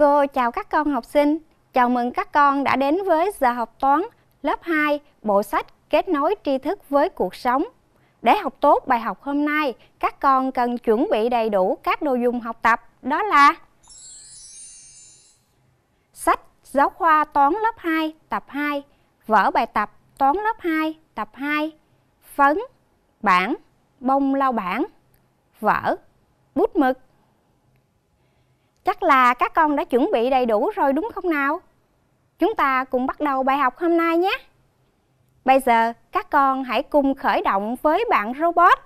Cô chào các con học sinh, chào mừng các con đã đến với giờ học toán lớp 2 bộ sách Kết nối tri thức với cuộc sống. Để học tốt bài học hôm nay, các con cần chuẩn bị đầy đủ các đồ dùng học tập, đó là Sách giáo khoa toán lớp 2 tập 2, vở bài tập toán lớp 2 tập 2, phấn, bảng, bông lau bảng, vở, bút mực, chắc là các con đã chuẩn bị đầy đủ rồi đúng không nào? Chúng ta cùng bắt đầu bài học hôm nay nhé. Bây giờ các con hãy cùng khởi động với bạn robot.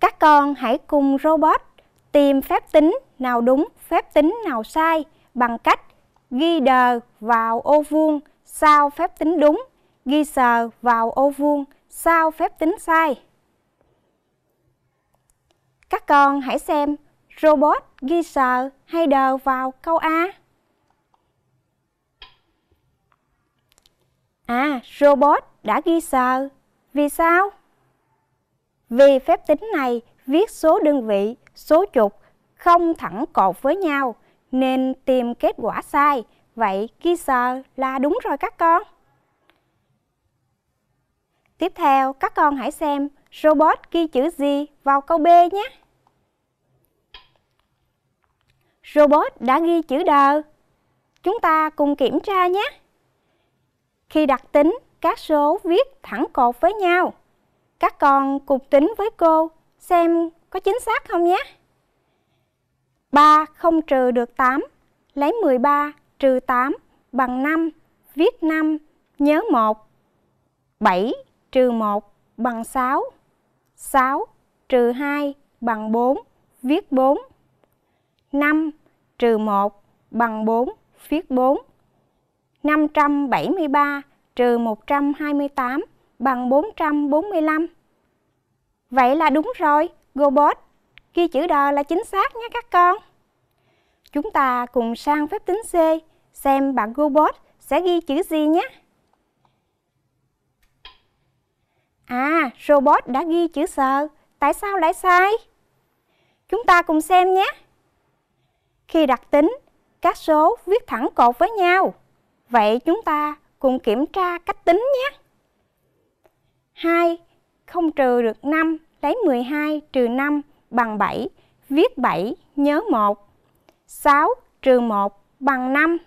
Các con hãy cùng robot tìm phép tính nào đúng, phép tính nào sai bằng cách ghi đờ vào ô vuông sao phép tính đúng, ghi sờ vào ô vuông sao phép tính sai. Các con hãy xem robot ghi sờ hay đờ vào câu A. À, robot đã ghi sờ. Vì sao? Vì phép tính này viết số đơn vị, số chục không thẳng cột với nhau nên tìm kết quả sai. Vậy ghi sờ là đúng rồi các con. Tiếp theo, các con hãy xem Robot ghi chữ gì vào câu B nhé? Robot đã ghi chữ đờ. Chúng ta cùng kiểm tra nhé. Khi đặt tính, các số viết thẳng cột với nhau. Các con cùng tính với cô xem có chính xác không nhé. 3 không trừ được 8, lấy 13 trừ 8 bằng 5, viết 5, nhớ 1. 7 trừ 1 bằng 6. 6 trừ 2 bằng 4, viết 4. 5 trừ 1 bằng 4, viết 4. 573 trừ 128 bằng 445. Vậy là đúng rồi, robot. Ghi chữ đờ là chính xác nhé các con. Chúng ta cùng sang phép tính C, xem bạn robot sẽ ghi chữ gì nhé. À, robot đã ghi chữ sờ, tại sao lại sai? Chúng ta cùng xem nhé. Khi đặt tính, các số viết thẳng cột với nhau. Vậy chúng ta cùng kiểm tra cách tính nhé. 2 không trừ được 5, lấy 12 trừ 5 bằng 7, viết 7 nhớ 1. 6 trừ 1 bằng 5,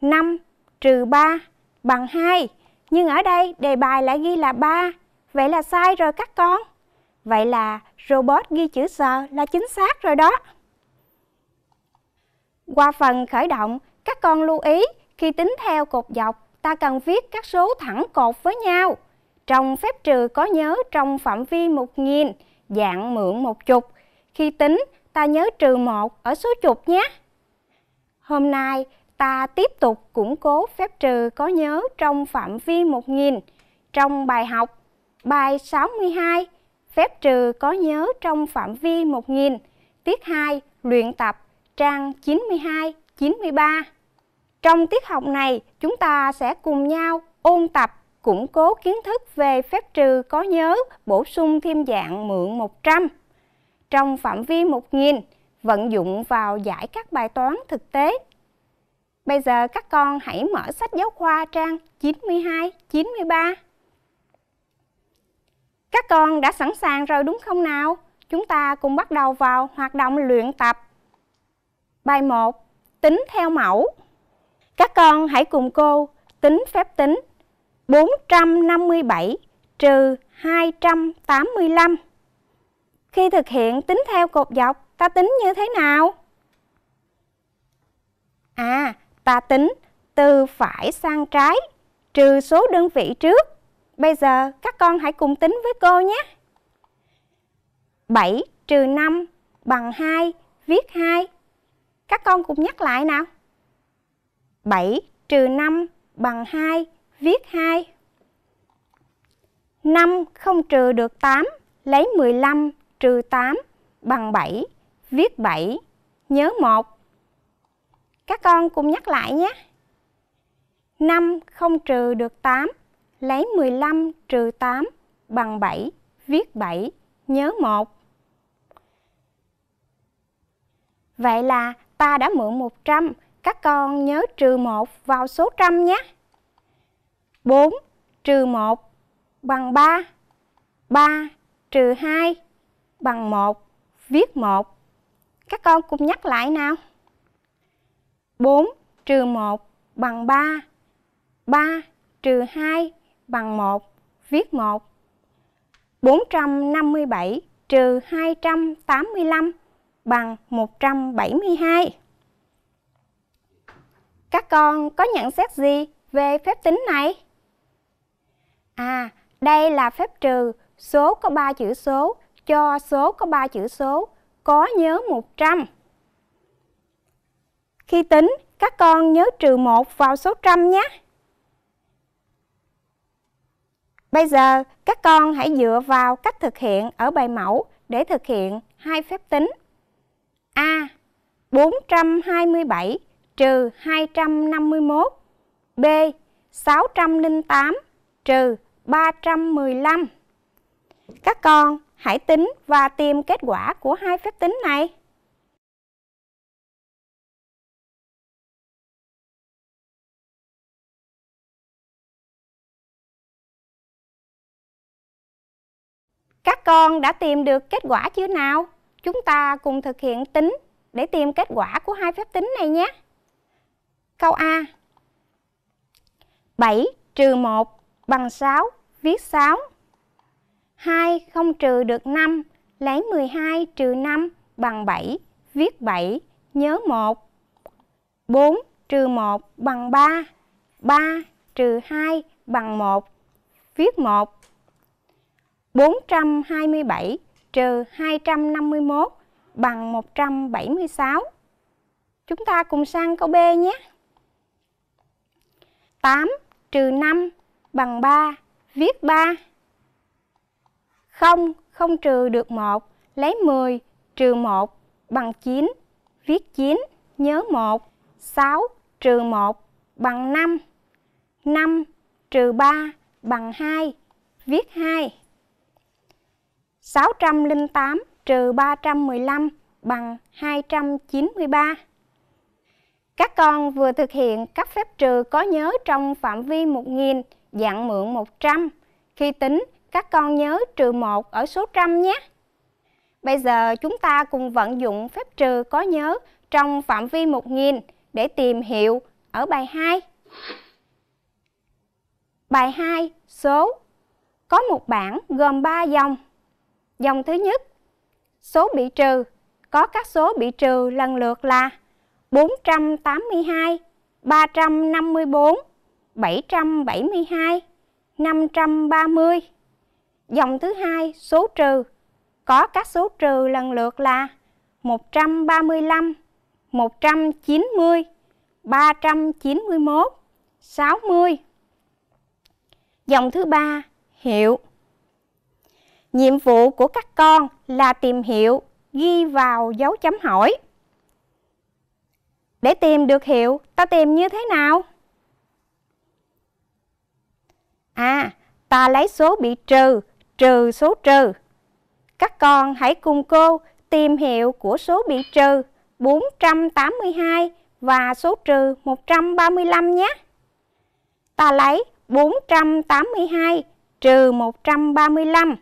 5 trừ 3 bằng 2. Nhưng ở đây đề bài lại ghi là 3 Vậy là sai rồi các con. Vậy là robot ghi chữ sờ là chính xác rồi đó. Qua phần khởi động, các con lưu ý khi tính theo cột dọc, ta cần viết các số thẳng cột với nhau. Trong phép trừ có nhớ trong phạm vi 1000, dạng mượn một chục. Khi tính, ta nhớ trừ 1 ở số chục nhé. Hôm nay, ta tiếp tục củng cố phép trừ có nhớ trong phạm vi 1000 trong bài học Bài 62 Phép trừ có nhớ trong phạm vi 1000 Tiết 2 Luyện tập trang 92-93 Trong tiết học này chúng ta sẽ cùng nhau ôn tập củng cố kiến thức về phép trừ có nhớ bổ sung thêm dạng mượn 100 trong phạm vi 1000 vận dụng vào giải các bài toán thực tế. Bây giờ các con hãy mở sách giáo khoa trang 92-93. Các con đã sẵn sàng rồi đúng không nào? Chúng ta cùng bắt đầu vào hoạt động luyện tập. Bài 1. Tính theo mẫu. Các con hãy cùng cô tính phép tính 457 trừ 285. Khi thực hiện tính theo cột dọc, ta tính như thế nào? À, ta tính từ phải sang trái, trừ số đơn vị trước Bây giờ các con hãy cùng tính với cô nhé. 7 trừ 5 bằng 2, viết 2. Các con cùng nhắc lại nào. 7 trừ 5 bằng 2, viết 2. 5 không trừ được 8, lấy 15 trừ 8 bằng 7, viết 7, nhớ 1. Các con cùng nhắc lại nhé. 5 không trừ được 8, lấy 15 trừ 8 bằng 7, viết 7, nhớ 1. Vậy là ta đã mượn 100, các con nhớ trừ 1 vào số trăm nhé. 4 trừ 1 bằng 3, 3 trừ 2 bằng 1, viết 1. Các con cùng nhắc lại nào. 4 trừ 1 bằng 3, 3 trừ 2 bằng 1, viết 1. 457 trừ 285 bằng 172. Các con có nhận xét gì về phép tính này? À, đây là phép trừ số có 3 chữ số cho số có 3 chữ số có nhớ 100. Khi tính, các con nhớ trừ 1 vào số trăm nhé. Bây giờ, các con hãy dựa vào cách thực hiện ở bài mẫu để thực hiện hai phép tính. A. 427 trừ 251 B. 608 trừ 315 Các con hãy tính và tìm kết quả của hai phép tính này. con đã tìm được kết quả chưa nào? Chúng ta cùng thực hiện tính để tìm kết quả của hai phép tính này nhé. Câu A 7 trừ 1 bằng 6, viết 6. 2 không trừ được 5, lấy 12 trừ 5 bằng 7, viết 7, nhớ 1. 4 trừ 1 bằng 3, 3 trừ 2 bằng 1, viết 1. 427 trừ 251 bằng 176. Chúng ta cùng sang câu B nhé. 8 trừ 5 bằng 3, viết 3. 0 không trừ được 1, lấy 10 trừ 1 bằng 9, viết 9, nhớ 1. 6 trừ 1 bằng 5. 5 trừ 3 bằng 2, viết 2. 608 trừ 315 bằng 293. Các con vừa thực hiện các phép trừ có nhớ trong phạm vi 1000 dạng mượn 100. Khi tính, các con nhớ trừ 1 ở số trăm nhé. Bây giờ chúng ta cùng vận dụng phép trừ có nhớ trong phạm vi 1000 để tìm hiệu ở bài 2. Bài 2 số có một bảng gồm 3 dòng. Dòng thứ nhất, số bị trừ có các số bị trừ lần lượt là 482, 354, 772, 530. Dòng thứ hai, số trừ có các số trừ lần lượt là 135, 190, 391, 60. Dòng thứ ba, hiệu Nhiệm vụ của các con là tìm hiệu ghi vào dấu chấm hỏi. Để tìm được hiệu, ta tìm như thế nào? À, ta lấy số bị trừ, trừ số trừ. Các con hãy cùng cô tìm hiệu của số bị trừ 482 và số trừ 135 nhé. Ta lấy 482 trừ 135.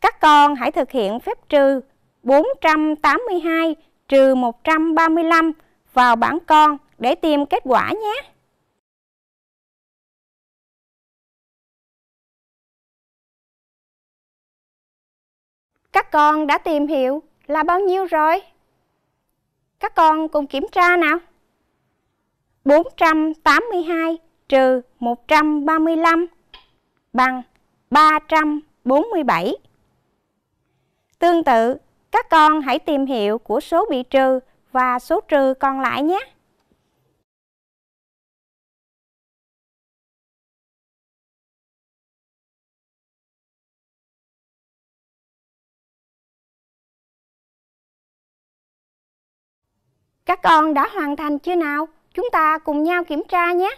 Các con hãy thực hiện phép trừ 482 trừ 135 vào bảng con để tìm kết quả nhé. Các con đã tìm hiểu là bao nhiêu rồi? Các con cùng kiểm tra nào. 482 trừ 135 bằng 347. Tương tự, các con hãy tìm hiệu của số bị trừ và số trừ còn lại nhé. Các con đã hoàn thành chưa nào? Chúng ta cùng nhau kiểm tra nhé.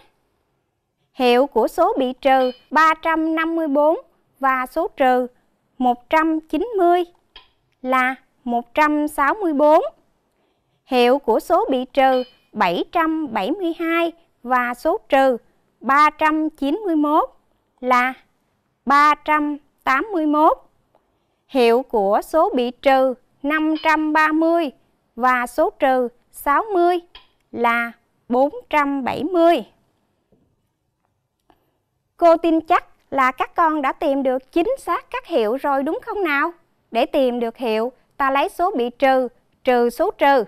Hiệu của số bị trừ 354 và số trừ 190 là 164. Hiệu của số bị trừ 772 và số trừ 391 là 381. Hiệu của số bị trừ 530 và số trừ 60 là 470. Cô tin chắc là các con đã tìm được chính xác các hiệu rồi đúng không nào? Để tìm được hiệu, ta lấy số bị trừ, trừ số trừ.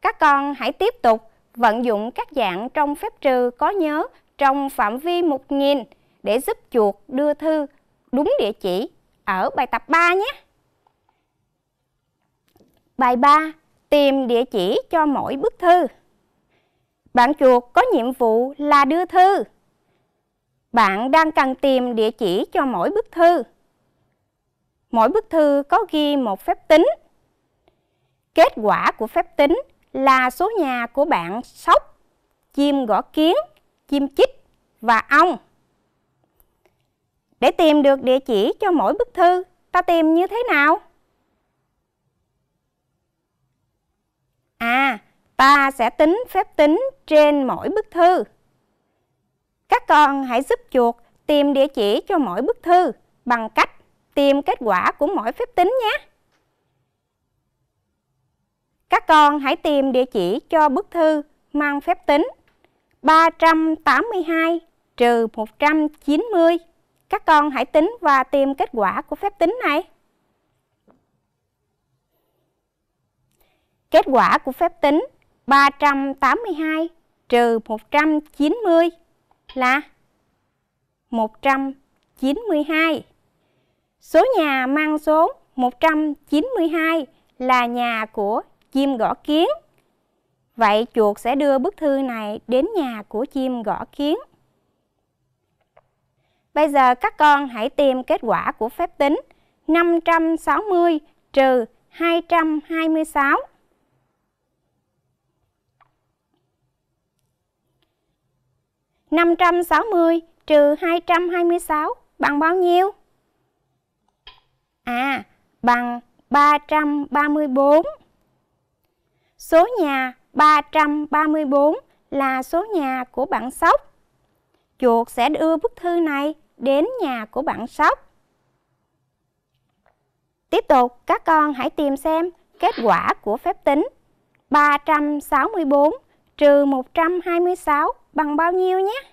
Các con hãy tiếp tục vận dụng các dạng trong phép trừ có nhớ trong phạm vi 1000 để giúp chuột đưa thư đúng địa chỉ ở bài tập 3 nhé. Bài 3. Tìm địa chỉ cho mỗi bức thư. Bạn chuột có nhiệm vụ là đưa thư. Bạn đang cần tìm địa chỉ cho mỗi bức thư mỗi bức thư có ghi một phép tính. Kết quả của phép tính là số nhà của bạn sóc, chim gõ kiến, chim chích và ong. Để tìm được địa chỉ cho mỗi bức thư, ta tìm như thế nào? À, ta sẽ tính phép tính trên mỗi bức thư. Các con hãy giúp chuột tìm địa chỉ cho mỗi bức thư bằng cách tìm kết quả của mỗi phép tính nhé. Các con hãy tìm địa chỉ cho bức thư mang phép tính 382 trừ 190. Các con hãy tính và tìm kết quả của phép tính này. Kết quả của phép tính 382 trừ 190 là 192. Số nhà mang số 192 là nhà của chim gõ kiến. Vậy chuột sẽ đưa bức thư này đến nhà của chim gõ kiến. Bây giờ các con hãy tìm kết quả của phép tính 560 trừ 226. năm trăm sáu mươi trừ hai trăm hai mươi sáu bằng bao nhiêu A bằng 334. Số nhà 334 là số nhà của bạn Sóc. Chuột sẽ đưa bức thư này đến nhà của bạn Sóc. Tiếp tục, các con hãy tìm xem kết quả của phép tính 364 trừ 126 bằng bao nhiêu nhé.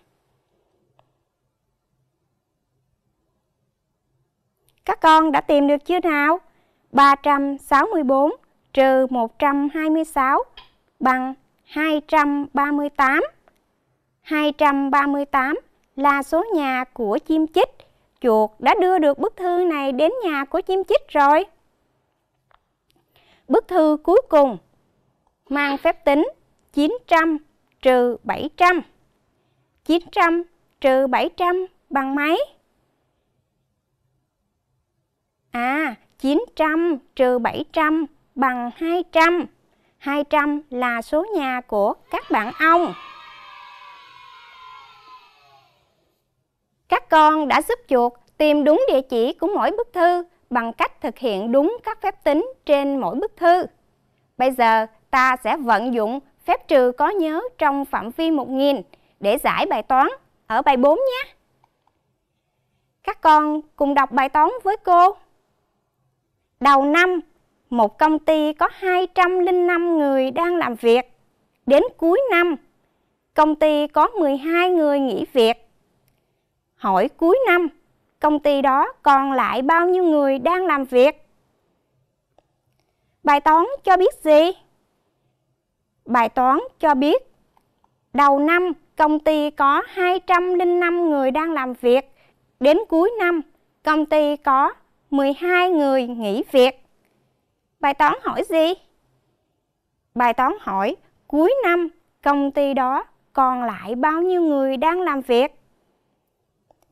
Các con đã tìm được chưa nào? 364 trừ 126 bằng 238. 238 là số nhà của chim chích. Chuột đã đưa được bức thư này đến nhà của chim chích rồi. Bức thư cuối cùng mang phép tính 900 trừ 700. 900 trừ 700 bằng mấy? À, 900 trừ 700 bằng 200. 200 là số nhà của các bạn ông. Các con đã giúp chuột tìm đúng địa chỉ của mỗi bức thư bằng cách thực hiện đúng các phép tính trên mỗi bức thư. Bây giờ ta sẽ vận dụng phép trừ có nhớ trong phạm vi 1000 để giải bài toán ở bài 4 nhé. Các con cùng đọc bài toán với cô. Đầu năm, một công ty có 205 người đang làm việc. Đến cuối năm, công ty có 12 người nghỉ việc. Hỏi cuối năm, công ty đó còn lại bao nhiêu người đang làm việc? Bài toán cho biết gì? Bài toán cho biết đầu năm công ty có 205 người đang làm việc, đến cuối năm công ty có 12 người nghỉ việc. Bài toán hỏi gì? Bài toán hỏi cuối năm công ty đó còn lại bao nhiêu người đang làm việc?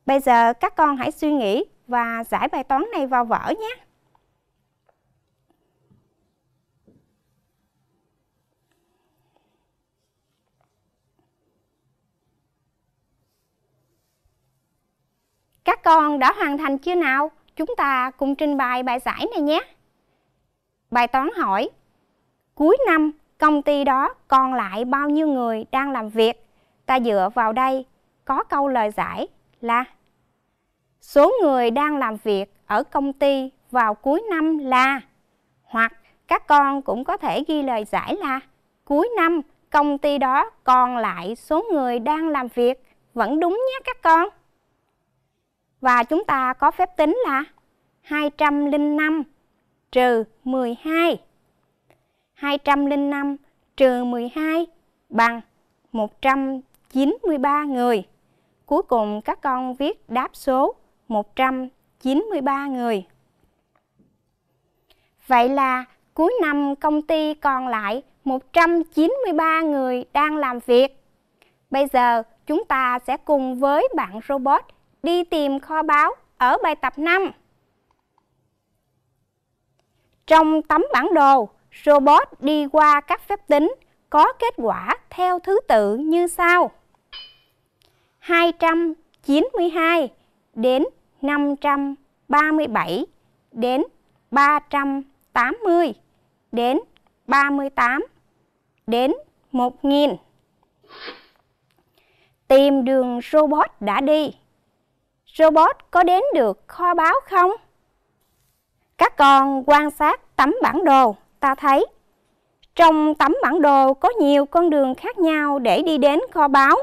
Bây giờ các con hãy suy nghĩ và giải bài toán này vào vở nhé. Các con đã hoàn thành chưa nào? chúng ta cùng trình bày bài giải này nhé. Bài toán hỏi, cuối năm công ty đó còn lại bao nhiêu người đang làm việc? Ta dựa vào đây có câu lời giải là Số người đang làm việc ở công ty vào cuối năm là Hoặc các con cũng có thể ghi lời giải là Cuối năm công ty đó còn lại số người đang làm việc vẫn đúng nhé các con. Và chúng ta có phép tính là 205 trừ 12. 205 trừ 12 bằng 193 người. Cuối cùng các con viết đáp số 193 người. Vậy là cuối năm công ty còn lại 193 người đang làm việc. Bây giờ chúng ta sẽ cùng với bạn robot đi tìm kho báo ở bài tập 5. Trong tấm bản đồ, robot đi qua các phép tính có kết quả theo thứ tự như sau. 292 đến 537 đến 380 đến 38 đến 1000. Tìm đường robot đã đi robot có đến được kho báo không? Các con quan sát tấm bản đồ, ta thấy trong tấm bản đồ có nhiều con đường khác nhau để đi đến kho báo.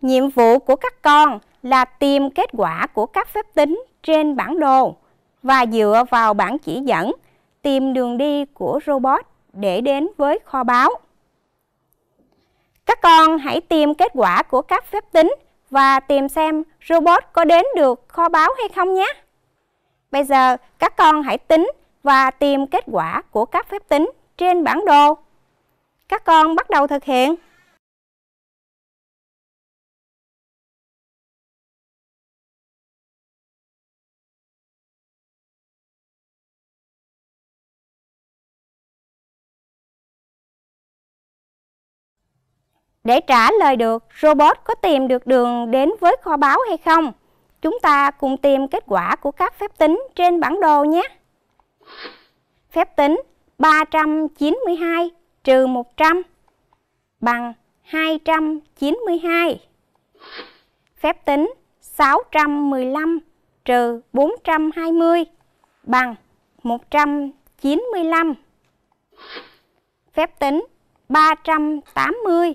Nhiệm vụ của các con là tìm kết quả của các phép tính trên bản đồ và dựa vào bản chỉ dẫn tìm đường đi của robot để đến với kho báo. Các con hãy tìm kết quả của các phép tính và tìm xem robot có đến được kho báu hay không nhé. Bây giờ các con hãy tính và tìm kết quả của các phép tính trên bản đồ. Các con bắt đầu thực hiện. Để trả lời được robot có tìm được đường đến với kho báo hay không, chúng ta cùng tìm kết quả của các phép tính trên bản đồ nhé. Phép tính 392 trừ 100 bằng 292. Phép tính 615 trừ 420 bằng 195. Phép tính 380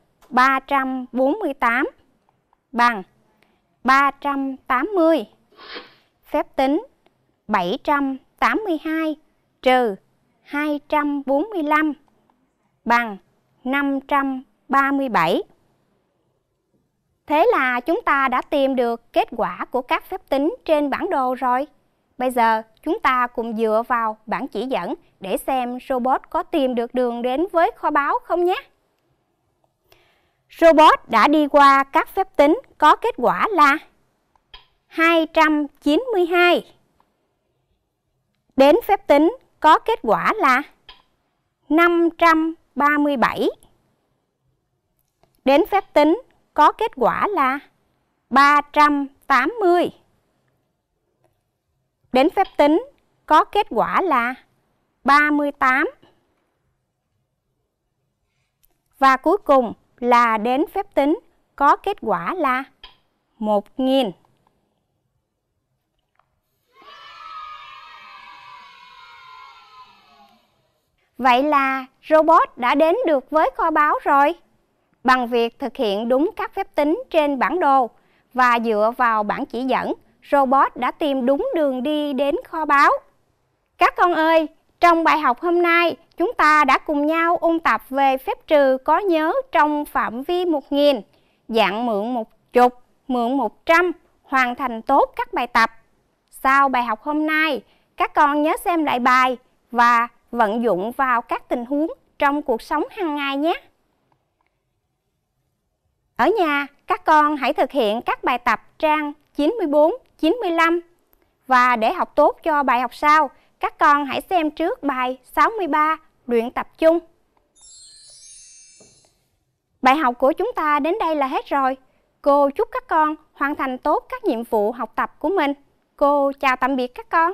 348 bằng 380. Phép tính 782 trừ 245 bằng 537. Thế là chúng ta đã tìm được kết quả của các phép tính trên bản đồ rồi. Bây giờ chúng ta cùng dựa vào bản chỉ dẫn để xem robot có tìm được đường đến với kho báo không nhé. Robot đã đi qua các phép tính có kết quả là 292. Đến phép tính có kết quả là 537. Đến phép tính có kết quả là 380. Đến phép tính có kết quả là 38. Và cuối cùng là đến phép tính có kết quả là 1.000. Vậy là robot đã đến được với kho báo rồi. Bằng việc thực hiện đúng các phép tính trên bản đồ và dựa vào bản chỉ dẫn, robot đã tìm đúng đường đi đến kho báo. Các con ơi, trong bài học hôm nay, chúng ta đã cùng nhau ôn tập về phép trừ có nhớ trong phạm vi 1000, dạng mượn một chục, mượn 100, hoàn thành tốt các bài tập. Sau bài học hôm nay, các con nhớ xem lại bài và vận dụng vào các tình huống trong cuộc sống hàng ngày nhé. Ở nhà, các con hãy thực hiện các bài tập trang 94, 95 và để học tốt cho bài học sau, các con hãy xem trước bài 63 luyện tập chung Bài học của chúng ta đến đây là hết rồi. Cô chúc các con hoàn thành tốt các nhiệm vụ học tập của mình. Cô chào tạm biệt các con.